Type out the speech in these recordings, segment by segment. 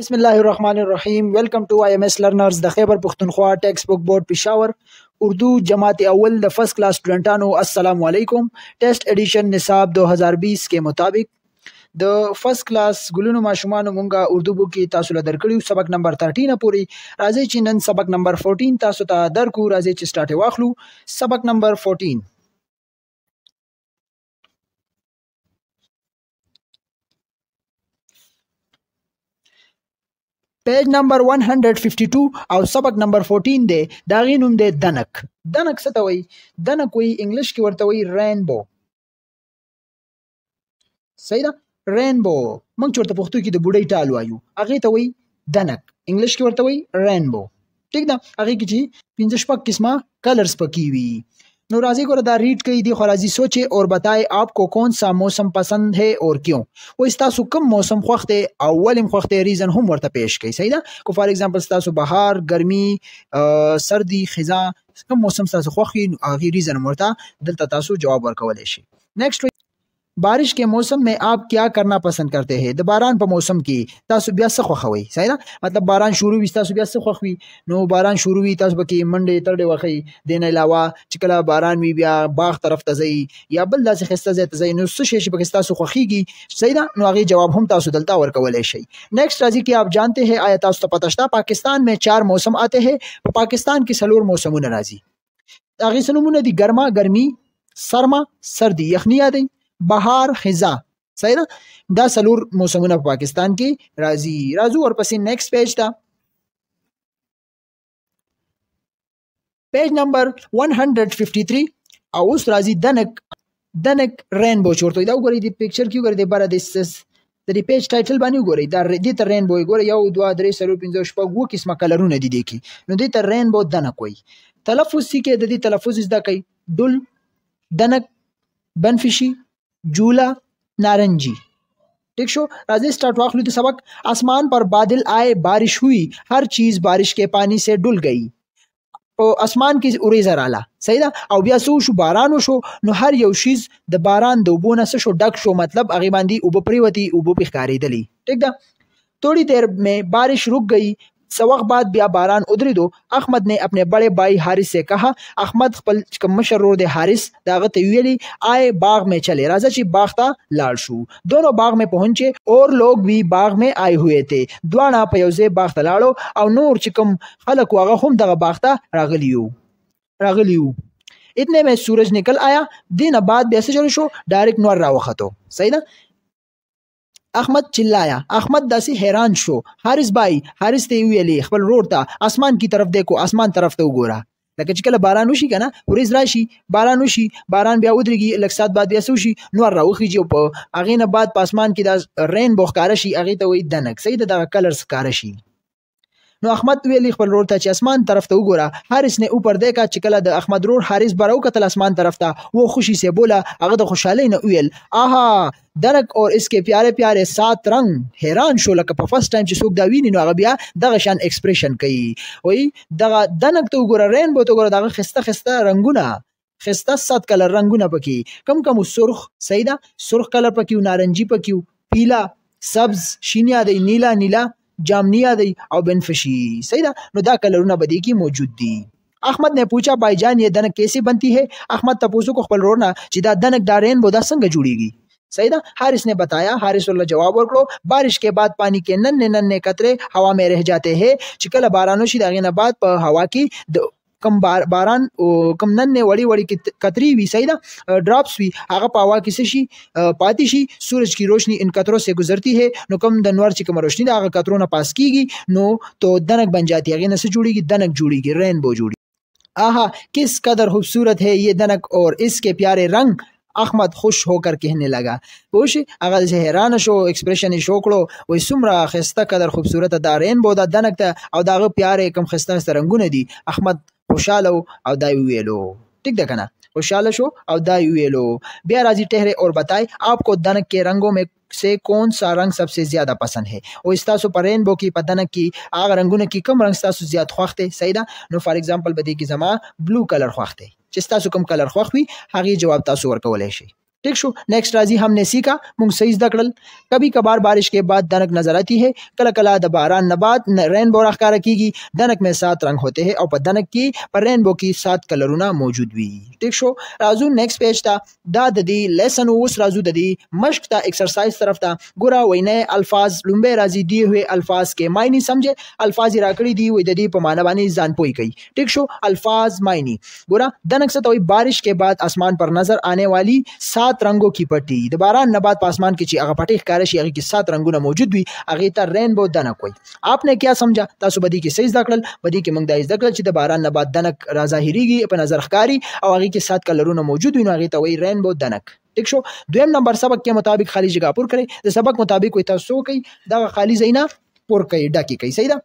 بسم الله الرحمن الرحیم ویلکم ټو آی ایم ایس لرنرز د خیبر پښتونخوا ټیکس بک بورډ پېښور اردو جماعت اول د فرست کلاس سټوډنټانو السلام علیکم ټیسټ اډیشن نصاب 2020 کې مطابق د فرست کلاس ګلونو ماشومان مونږه اردو بو کې تاسو له درکړیو سبق نمبر 13 پوري راځي چې نن سبق نمبر 14 تاسو ته درکو راځي چې سٹارټ واخلو سبق نمبر 14 پیج نمبر 152 او سبق نمبر 14 دی دا غي نوم دی دنک دنک څه ته وایي دنک وایي انګلیش کې ورته وایي رینبو صحیح ده رینبو موږ چورته پښتو کې د بوډۍ ټال وایو هغه ته وایي دنک انګلیش کې ورته وایي رینبو ٹھیک ده هغه کې چې پنځه شپږ قسمه کلرز پکې وي नू राजी को रदा रीड कई दी खुराजी सोचे और बताए आपको कौन सा मौसम पसंद है और क्यों वो ستاسو کم موسم خوخته اولم خوخته ریزن هم ورته پیش کوي صحیح ده کو فار एग्जांपल ستاسو بهار ګرمي سردی خزان کوم موسم ستاسو خوخي هغه ریزن ورته دلته تاسو جواب ورکولای شئ نیکسټ بارش کې موسم میں آپ کیا کرنا پسند کرتے ہیں د باران په موسم کې تاسو بیا څه خوخوي صحیح ده مطلب باران شروع وي تاسو بیا څه خوخوي نو باران شروع وي تاسو بکې منډې تړې وخی دین علاوه چې کله باران وي بیا باغ طرف ته ځي یا بل داسې خسته ځای ته ځي نو څه شي چې بکې تاسو خوخيږي صحیح ده نو هغه جواب هم تاسو دلته ورکولای شي نیکسټ راځي کې آپ جانتے ہیں آیا تاسو ته پته شته پاکستان میں چار موسم آتے ہیں په پاکستان کې سلور موسمونه راځي هغه سنمونه دي ګرما ګرمي سرما سردی یخنی یادې بهار خزا صحیح ده دا سلور موسمونه په پاکستان کې راځي راځو ورپسې نیکسټ پیج ته پیج نمبر 153 او اوس راځي دنک دنک رینبو چورته دا وګورئ د پکچر کې وګورئ د بار د سس د دې پیج ټایټل باندې وګورئ دا دې تر رینبو وګورئ یو دوه درې سلور پنځه شپږ وو قسمه کلرونه دي دي کې نو دې تر رینبو دنک وای تلفظ کې د دې تلفظ زده کوي دل دنک بنفشي جولا نارنجی ٹھیک شو راځي سٹارټ واخلو د سبق اسمان پر بادل آئے بارش ہوئی ہر چیز بارش کے پانی سے ډول گئی په اسمان کې اوریزه رااله صحیح ده او بیا سو شو باران شو نو هر یو شیز د باران د وبونه څه شو ډک شو مطلب هغه باندې وب پریوتی وب بخاري دلی ٹھیک ده تھوڑی دیر میں بارش رک گئی वक्त बाद बिया बारान उधरी दो अहमद ने अपने बड़े भाई हारिस से कहा अहमद खपल मशर रोड हारिस दागत यूली आए बाग में चले राजा जी बागता लाड़शू दोनों बाग में पहुंचे और लोग भी बाग में आए हुए थे دواړه په یو ځای باغ ته لاړو او نور چې کوم خلک واغه هم دغه باغ ته راغلی وو راغلی وو اتنے میں سورج نکل آیا دن بعد بیسے شو ڈائریکٹ نور راوخته صحیح ده احمد چلایا احمد داسې حیران شو حارث بای حارث ته ویلې خپل رور ته اسمان کی طرف دی کو اسمان طرف ته وګوره لکه چې کله باران وشي کنه ورځ راشي باران وشي باران بیا ودرېږي لکه سات بعد بیا سوشي نور راوخیږي په اغې نه بعد په اسمان کې دا رین بوخاره شي اغې ته وې دنک سید دغه کلر سکاره شي نو احمد ویلی خپل ورور ته چې اسمان طرف ته وګوره حارس نه اوپر دی کا چې کله د احمد ورور حارس براو کتل اسمان طرف ته و خوشي سی بوله هغه د خوشحالي نه ویل آها درک اور اس کې پیاره پیاره سات رنگ حیران شو لکه په فرست ټایم چې څوک دا ویني نو هغه بیا دغه شان ایکسپریشن کوي وای دغه دنک ته وګوره رینبو ته وګوره دغه خسته خسته رنگونه خسته سات کلر رنگونه پکې کم کم سرخ سیدا سرخ کلر پکې نارنجي پکې پیلا سبز شینیا دی نیلا نیلا जामनिया دی او بنفشی صحیح ده نو دا کلرونه بدی کې موجود دي احمد نے پوچھا भाई जान ये دنک کیسے बनती है احمد تاسو کو خپل رونه چې دا دنک دا رینبو دا څنګه جوړیږي सही ना हारिस ने बताया हारिस उल्ला जवाब वर्कड़ो बारिश के बाद पानी के नन्हे नन्हे कतरे हवा में रह जाते हैं चिकल बारानुशी दागिना बाद पर हवा की کم باران کم نن وړي وړي کتري وي صحیح ده ډراپس وي هغه په هوا کې څه شي پاتې شي سورج کی روشنی ان کترو سے گزرتی ہے نو کم د نور چې کوم روشنی دا هغه کترو نه پاس کیږي نو تو دنک بن جاتی هغه نه څه جوړیږي دنک جوړیږي رینبو جوړیږي آہا کس قدر خوبصورت ہے یہ دنک اور اس کے پیارے رنگ احمد خوش ہو کر کہنے لگا پوش هغه زه حیران شو اکسپریشن یې شو کړو وای څومره خسته قدر خوبصورت دا رین بودا دنک ته او داغه پیاره کم خسته رنگونه دي احمد خوشاله او دا ویلو ٹھیک ده کنه خوشاله شو او دا ویلو بیا راځي ټهره اور بتای आपको دنک کې رنگوں میں سے کون سا رنگ سب سے زیادہ پسند ہے او استاسو پر رینبو کې پدنک کې هغه رنگونه کې کم رنگ تاسو زیات خوښ دی صحیح ده نو فار एग्जांपल بده کې زما بلو کلر خوښ دی چې تاسو کوم کلر خوښ وي هغه جواب تاسو ورکولای شئ ठीक शो नेक्स्ट राजी हमने सीखा मुंग सही दकड़ल कभी कभार बारिश के बाद दनक नजर आती है कल कला दबारा नबात रेनबो रखकार रखीगी दनक में सात रंग होते हैं और दनक की पर रेनबो की सात कलरुना मौजूद हुई ठीक शो राजू नेक्स्ट पेज था दा ददी लेसन उस राजू ददी मश्क था एक्सरसाइज तरफ था गुरा वही नए अल्फाज लुम्बे राजी दिए हुए अल्फाज के मायने समझे अल्फाज इराकड़ी दी हुई ददी पमाना बानी जानपोई गई ठीक शो अल्फाज मायनी गुरा दनक से तो बारिश के बाद आसमान पर नजर आने वाली सात سات رنگو کې پټي د باران نه بعد پاسمان کې چې هغه پټي ښکار شي هغه کې سات رنگونه موجود وي هغه ته رینبو دنه کوي اپنے کیا سمجھا تاسو بدی کې سیز دکړل بدی کې موږ د ایز دکړل چې د باران نه بعد دنه را ظاهریږي په نظر ښکاری او هغه کې سات کلرونه موجود وي نو هغه ته وایي رینبو دنک ټیک شو دویم نمبر سبق کې مطابق خالی جگہ پور کړئ د سبق مطابق وي تاسو کوي دا خالی زینا پور کړئ ډکی کوي صحیح ده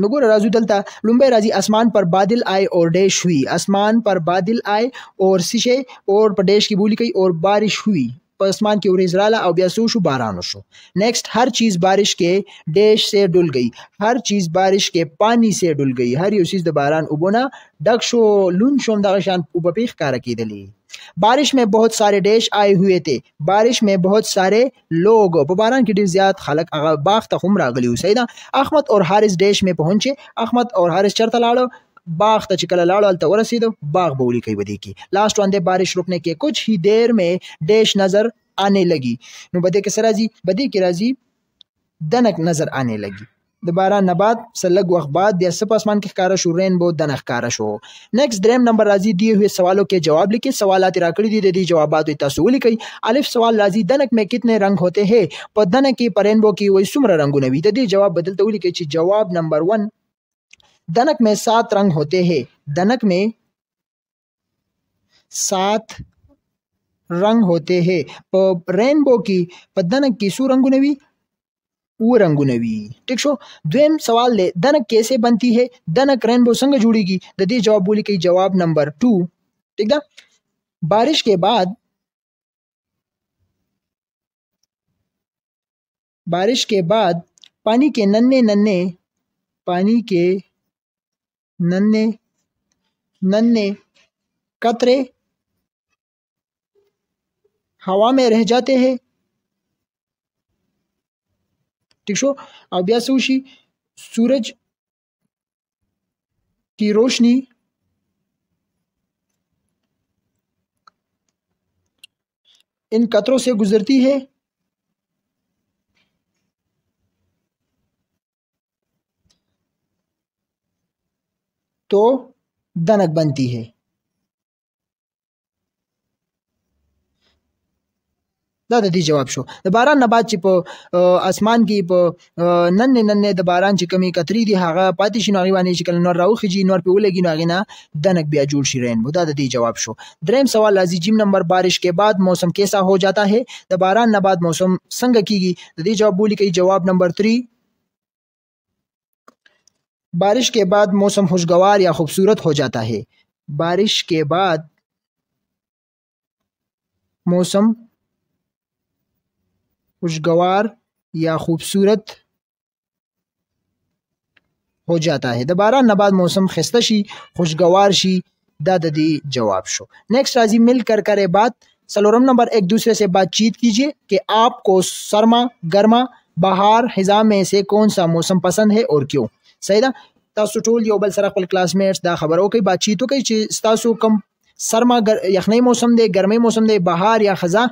نو ګوره راځو دلته لومبه راځي اسمان پر بادل آئے اور ڈیش ہوئی اسمان پر بادل آئے اور سشے اور پر ڈیش کی بولی کوي اور بارش ہوئی په اسمان کې ورېځ رااله او بیا سو شو باران شو نیکسٹ هر چیز بارش کې ډیش سے ډول گئی هر چیز بارش کې پانی سے ډول گئی هر یو چیز د باران وبونه ډک شو لون شوم دغه شان په پیخ کار کېدلی बारिश में बहुत सारे डेश आए हुए थे बारिश में बहुत सारे लोग बबारान की डिजियात खलक बाख्ता खुमरा गली सैदा अहमद और हारिस डेश में पहुंचे अहमद और हारिस चरता लाड़ो बाग त چې کله لاړو هلته ورسېدو बाग به ولیکئ بدې کې لاस्ट ون د بارش روکنے کې کچھ ہی دیر میں ڈیش نظر آنے لگی نو بدے کې سره راځي بدې کې راځي دنک نظر آنے لگی د باران نه بعد سلګ وخت بعد د سپ اسمان کې ښکارا شو رینبو د نه ښکارا شو نیکس دریم نمبر راځي دی هوی سوالو کې جواب لیکي سوالات راکړي دي د دې جوابات تاسو ولیکي الف سوال راځي دنک میں کتنے رنگ ہوتے ہیں په دنک کې پرینبو کې وای سمره رنگونه وي د دې جواب بدلته ولیکي چې جواب نمبر 1 दनक में सात रंग होते हैं दनक में सात रंग होते हैं रेनबो की पदनक की सु रंगुनेवी ඌරංගු නවී ටික් શો દ્વેમ સવાલ લે દનક કેસે બનતી હે संग जुड़ेगी ददी जवाब बोली कही जवाब नंबर टू ठीक ना बारिश के बाद बारिश के बाद पानी के नन्हे नन्हे पानी के नन्हे नन्हे कतरे हवा में रह जाते हैं ठीक छो अब या શું की रोशनी इन कतरों से गुजरती है तो दनक बनती है دا د دې جواب شو د باران نه بعد چې په اسمان کې په نن نن د باران چې کمی کتري دي هغه پاتې شنو غي باندې چې کله نور راوخیږي نور په ولګي نو غینه دنک بیا جوړ شي رین دا د دې جواب شو دریم سوال لازم جیم نمبر بارش کے بعد موسم کیسا ہو جاتا ہے د باران نه بعد موسم څنګه کیږي د دې جواب بولی کوي جواب نمبر 3 بارش کے بعد موسم خوشگوار یا خوبصورت ہو جاتا ہے بارش کے بعد موسم खुशगवार या खूबसूरत हो जाता है दोबारा नबाद मौसम खस्तशी खुशगवार शी दा ददी जवाब शो नेक्स्ट राजी मिल कर करे बात सलोरम नंबर एक दूसरे से बातचीत कीजिए कि आपको सरमा गर्मा बहार हिजाम में से कौन सा मौसम पसंद है और क्यों सहीदा तासुटोल योबल सराफल क्लासमेट्स दा खबर ओके बातचीत हो कई चीज तासु कम सरमा गर यखनई मौसम दे गर्मी मौसम दे बहार या खजा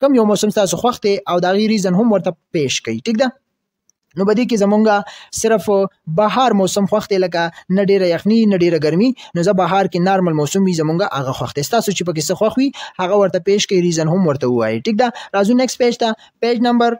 کم یو موسم تاسو خوخته او دا غي ریزن هم ورته پیش کړئ ټیک ده نو بده کې زمونږه صرف بهار موسم خوخته لکه نه ډیره یخني نه ډیره ګرمي نو زه بهار کې نارمل موسم وي زمونږه هغه خوخته تاسو چې پکې څه خوخوي هغه ورته پیش کوي ریزن هم ورته وایي ټیک ده راځو نیکسټ پیج ته پیج نمبر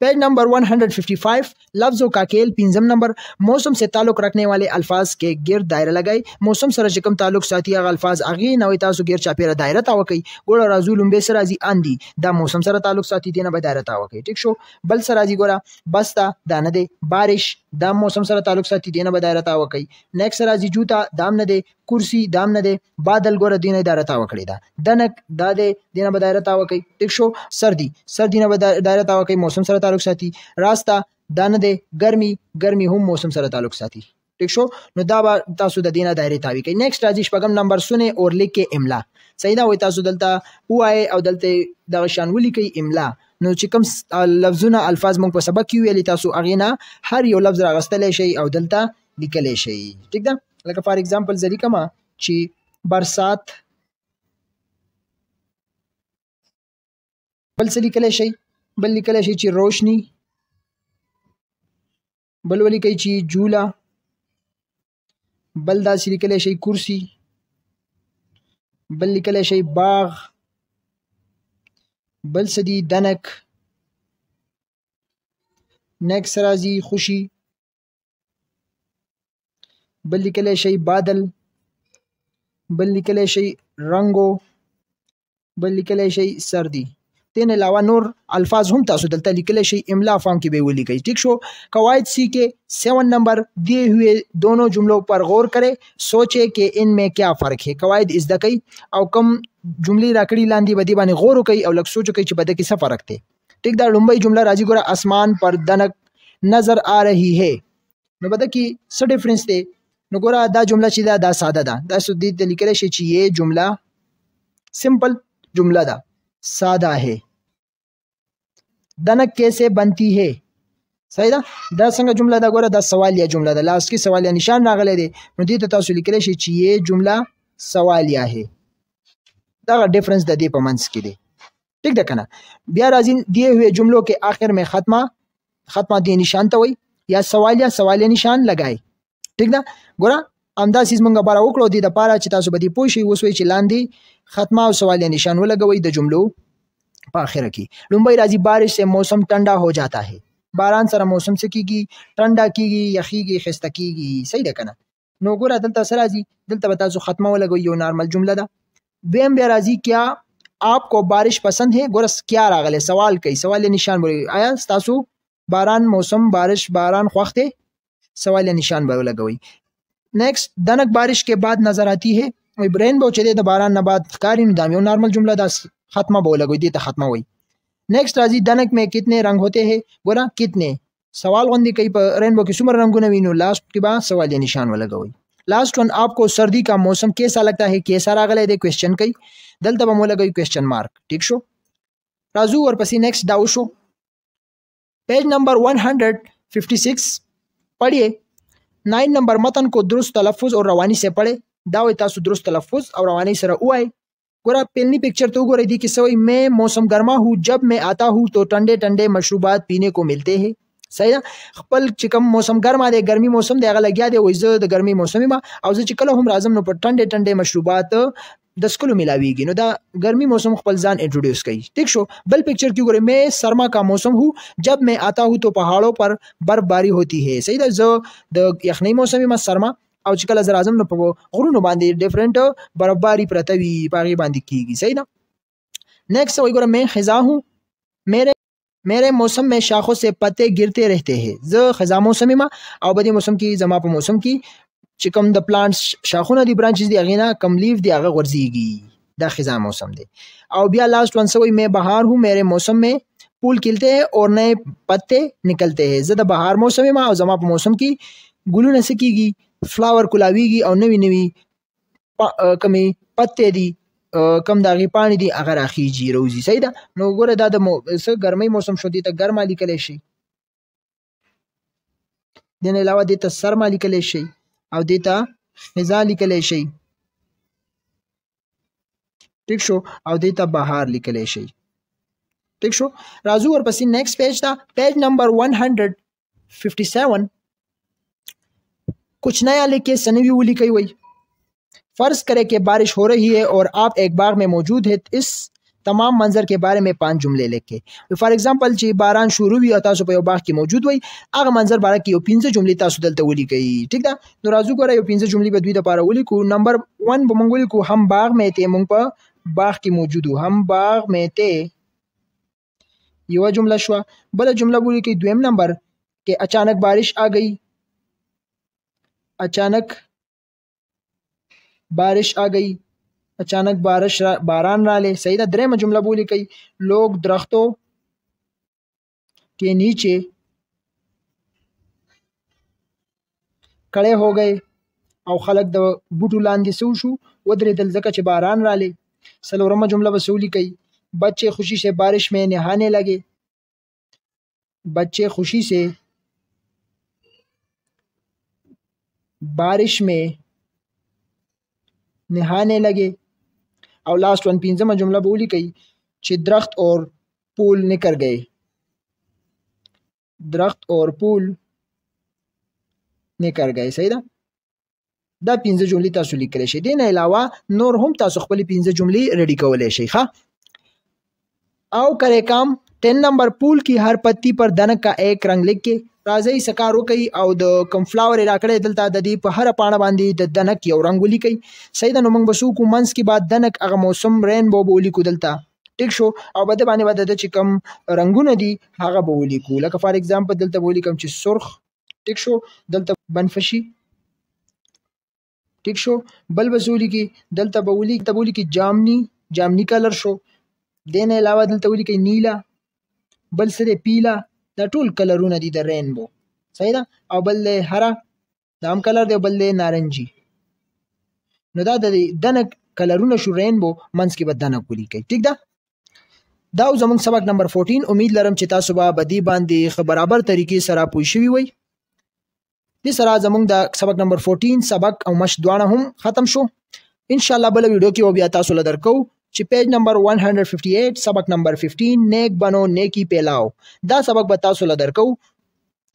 पेज नंबर 155 लफ्ज़ों का खेल पिंजम नंबर मौसम से ताल्लुक़ रखने वाले अल्फाज के गिर दायरा लगाई मौसम سره چې کوم تعلق ساتي هغه الفاظ هغه نوې تاسو ګیر چاپیره دایره تا وکي ګوره راځو لومبه سره ځي اندي دا موسم سره تعلق ساتي دینه به دایره تا وکي ټیک شو بل سره ځي ګوره بس دا نه دی بارش دا موسم سره تعلق ساتي دینه به دایره تا وکي نیکس راځي جوتا دام نه دی کرسی دام نه دی بادل ګور دینه دایره تا وکړي دا دنک دا دی دینه به دایره تا وکي ټیک شو سردی سردی نه به دایره تا وکي موسم سره تعلق ساتي راستا دانه دی ګرمي ګرمي هم موسم سره تعلق ساتي ٹھیک شو نو دا به تاسو د دینه دایره تاوی کوي نیکسټ راځي شپږم نمبر سونه اور لیکه املا صحیح دا وای تاسو دلته وای او دلته د شان ولیکي املا نو چې کوم لفظونه الفاظ مونږ په سبق کې ویلي تاسو اغه نه هر یو لفظ راغستلی شي او دلته لیکلی شي ٹھیک ده لکه فار ایگزامپل زری کما چې برسات بل څه لیکلی شي بل لیکلی شي چې روشنی بل ولیکي چې جولا بل داسې لیکلی شي کرسی بل لیکلی شي باغ بل څه دي دنک نک سره راځي خوشي بل لیکلی شي بادل بل لیکلی شي رنګو بل لیکلی شي سردي دین علاوه نور الفاظ هم تاسو دلته لیکلی شئ املا فارم کې به ولیکئ ٹھیک شو قواعد سی کے سیون نمبر دیے ہوئے دونوں جملوں پر غور کریں سوچے کہ ان میں کیا فرق ہے قواعد از دکی او کم جملې راکړي لاندې بدی باندې غور وکئ او لږ سوچ وکئ چې بده کې څه فرق دی ٹھیک دا لومبۍ جمله راځي ګوره اسمان پر دنک نظر آ رہی ہے نو بده کې څه ډیفرنس دی نو ګوره دا جمله چې دا دا ساده ده دا سودی د لیکل شي چې یې جمله سمپل جمله ده ساده ہے دنه کیسه بنتی ہے صحیح ده دا څنګه جمله دا ګوره دا سوالیه جمله ده لاس کې سوالیه نشان راغلی دی نو دې ته تاسو لیکلی شئ چې یې جمله سوالیه ہے دغه ډیفرنس د دې په منځ کې دی ٹھیک ده کنه بیا راځي دیے ہوئے جملوں کې آخر میں ختمه ختمه دی نشان ته وای یا سوالیه سوالیه نشان لګای ٹھیک ده ګوره همدا سیس مونږه بار وکړو د لپاره چې تاسو به دې پوه شئ اوس وی چې لاندې ختمه او سوالیه نشان ولګوي د جملو पाखे रखी लुम्बई राजी बारिश से मौसम ठंडा हो जाता है बारान सारा मौसम से की गई ठंडा की गई यखी गई खिस्ता की गई सही कहना नोगोरा दिल तसरा जी दिल तबाज ख़त्म हो लगो यो नॉर्मल जुमला था वेम बराजी क्या आपको बारिश पसंद है गोरस क्या रागल है सवाल कही सवाल निशान बोले आया तासु बारान मौसम बारिश बारान ख्वाखते सवाल निशान बो लगोई नेक्स्ट दनक बारिश के बाद नजर आती है ब्रेन बोचे दे तो बारान नबाद कारी नामी नॉर्मल जुमला दास खत्मा बोला गई देता खत्मा हुई नेक्स्ट राजी दनक में कितने रंग होते हैं बोला कितने सवाल गंदी कई पर रेनबो की सुमर रंगों ने वीनो लास्ट के बाद सवाल ये निशान वाला गई लास्ट वन आपको सर्दी का मौसम कैसा लगता है कैसा रागल है क्वेश्चन कई दल तब मोला गई क्वेश्चन मार्क ठीक शो राजू और पसी नेक्स्ट डाउ शो पेज नंबर 156 पढ़िए नाइन नंबर मतन को दुरुस्त तलफ़ और रवानी से पढ़े दावे तासु दुरुस्त तलफ़ और रवानी से रुआ गोरा पहली पिक्चर तो गोरे दी कि सवई मैं मौसम गर्मा हूँ जब मैं आता हूँ तो टंडे टंडे मशरूबात पीने को मिलते हैं सही ना खपल चिकम मौसम गर्मा दे गर्मी मौसम दे अगला लग्या दे वैसे द गर्मी मौसम में और जो चिकल हम राजम नो पर ठंडे टंडे मशरूबात दस किलो मिलावीगी नो दा गर्मी मौसम खपल जान इंट्रोड्यूस करी ठीक शो बल पिक्चर क्यों करे मैं सरमा का मौसम हूँ जब मैं आता हूँ तो पहाड़ों पर बर्फबारी होती है सही था जो द यखनी मौसम में सरमा او چې کله زر اعظم نه په غرونو باندې ډیفرنٹ برابری پرته وي باغی باندې کیږي صحیح ده نیکسٹ وای ګوره مې خزا هوں میرے میرے موسم میں شاخوں سے پتے गिरते رہتے ہیں ز خزا موسم ما او بدی موسم کې زما په موسم کې چې کوم د پلانټس شاخونه دي برانچز دي اغینا کم لیف دي هغه غورځيږي دا خزا موسم دی او بیا لاست ون سوې مې بهار هو میرے موسم میں پول کلتے ہیں اور نئے پتے نکلتے ہیں زه د بهار موسم ما او زما په موسم کې ګلونه سکیږي فلاور کولاویږي او نوی نوی کمی پته دي کم داغي پانی دي اگر اخیږي روزي صحیح ده نو ګوره دا د ګرمۍ موسم شو دي ته ګرمه لیکلی شي دین علاوه دې ته سرما لیکلی شي او دې ته خزا لیکلی شي ټیک شو او دې ته بهار لیکلی شي ټیک شو راځو ورپسې نیکسټ پیج ته پیج نمبر 157 कुछ नया लिख के सनवी उली लिखी हुई फ़र्ज़ करे कि बारिश हो रही है और आप एक बाग में मौजूद है तो इस तमाम मंजर के बारे में पांच जुमले लिखे फॉर एग्जाम्पल जी बारान शुरू हुई और तासो पे बाग की मौजूद हुई आग मंजर बारा की पिंजे जुमली तासो दलते उली गई ठीक था तो राजू करा यो पिंजे जुमली पर दुई दपारा उली को नंबर वन मंगोली को हम बाग में थे मुंग पर बाग की मौजूद हम बाग में थे युवा जुमला शुआ बोला जुमला बोली कि दुम नंबर के अचानक बारिश आ गई अचानक بارش آ گئی اچانک بارش را باران رالی صحیح ده درېمه جمله بولی کوي لوگ درختوں کے نیچے کړه هو گئے او خلک د بوټو لاندې سو شو ودرېدل ځکه چې باران رالی سلورمه جمله به سولی کوي بچے خوشی سے بارش میں نہانے لگے بچے خوشی سے بارش می نهانه لګي او لاست ون پنځمه جمله به ولیکئ چې درخت اور پول نکر گئے درخت اور پول نکر گئے صحیح ده دا پنځه جملې تاسو لیکلی شئ دین علاوه نور هم تاسو خپل پنځه جملې ریډي کولی شئ ښه او کرے کام टेन नंबर पुल की हर पत्ती पर धन का एक रंग लिख के راځي سکار وکي او د کم فلاور راکړې دلته د دې په هر پاڼه باندې د دنک یو رنگ ولیکي سیدا نو موږ بسو کو منس کې بعد دنک هغه موسم رینبو بولیکو دلته ټیک شو او بده باندې بده د چکم رنگونه دي هغه به ولیکو لکه فار ایگزامپل دلته ولیکم چې سرخ ټیک شو دلته بنفشي ټیک شو بل بزولی کی دلته بولی تبولی کی جامنی جامنی کلر شو دین علاوه دلته ولیکي نیلا بل سره پیلا دا ټول کلرونه دي د رینبو صحیح ده او بل دی هره دا هم کلر دی بل دی نارنجي نو دا د دنه کلرونه شو رینبو منځ کې به دنه کولی کوي ټیک ده دا زمونږ سبق نمبر 14 امید لرم چې تاسو به با بدی باندې برابر طریقې سره پوه شوي وي د سره زمونږ د سبق نمبر 14 سبق او مشق دواړه هم ختم شو ان شاء الله بل ویډیو کې بیا تاسو لدر کوو چې پیج نمبر 158 سبق نمبر 15 نیک بنو نیکی پیلاو دا سبق به تاسو له درکو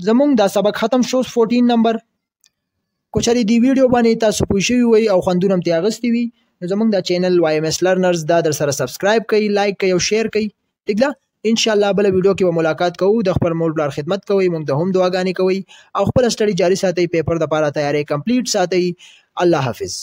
زمونږ دا سبق ختم شو 14 نمبر کوچري دی ویډیو باندې تاسو پوه شوي وي او خوندونه هم تیاغستی وي زمونږ دا چینل وایم اس لرنرز دا در سره سبسکرایب کړئ لایک کړئ او شیر کړئ ټیک ان شاء الله بل ویډیو کې به ملاقات کوو د خپل مور پلار خدمت کوي موږ د هم دعاګانې کوي او خپل سټډي جاري ساتي پیپر د لپاره تیاری کمپلیټ ساتي الله حافظ